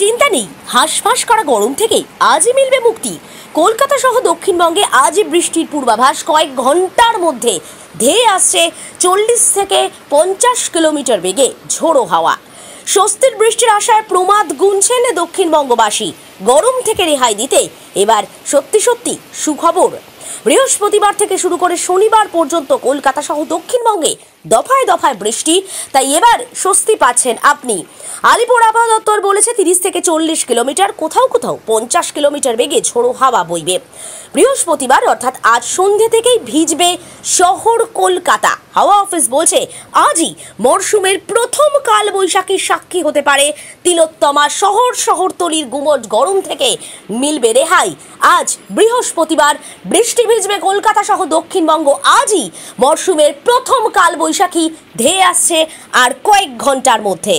চিন্তা নেই হাঁসফাঁস করা গরম থেকে আজই মিলবে মুক্তি কলকাতা সহ দক্ষিণবঙ্গে আজই বৃষ্টির পূর্বাভাস কয়েক ঘন্টার মধ্যে ধেয়ে আসছে চল্লিশ থেকে পঞ্চাশ কিলোমিটার বেগে ঝোড়ো হাওয়া স্বস্তির বৃষ্টির আশায় প্রমাদ গুনছেন দক্ষিণবঙ্গবাসী গরম থেকে রেহাই দিতে এবার সত্যি সত্যি সুখবর বৃহস্পতিবার থেকে শুরু করে শনিবার পর্যন্ত কলকাতা সহ দক্ষিণবঙ্গে দফায় দফায় বৃষ্টি তাই এবার স্বস্তি পাচ্ছেন আপনি আলিপুর আবহাওয়া দপ্তর বলেছে তিরিশ থেকে চল্লিশ কিলোমিটার কোথাও কোথাও পঞ্চাশ কিলোমিটার বেগে ঝোড়ো হাওয়া বইবে বৃহস্পতিবার অর্থাৎ আজ সন্ধ্যে থেকেই ভিজবে শহর কলকাতা হাওয়া অফিস বলছে আজই মরশুমের প্রথম কাল বৈশাখীর সাক্ষী হতে পারে তিলোত্তমা শহর শহরতলির গুমট গরম থেকে মিলবে রেহাই আজ বৃহস্পতিবার বৃষ্টি বৃষ্টি ভিজবে কলকাতা সহ দক্ষিণবঙ্গ আজই মরশুমের প্রথম কাল বৈশাখী ধেয়ে আসছে আর কয়েক ঘন্টার মধ্যে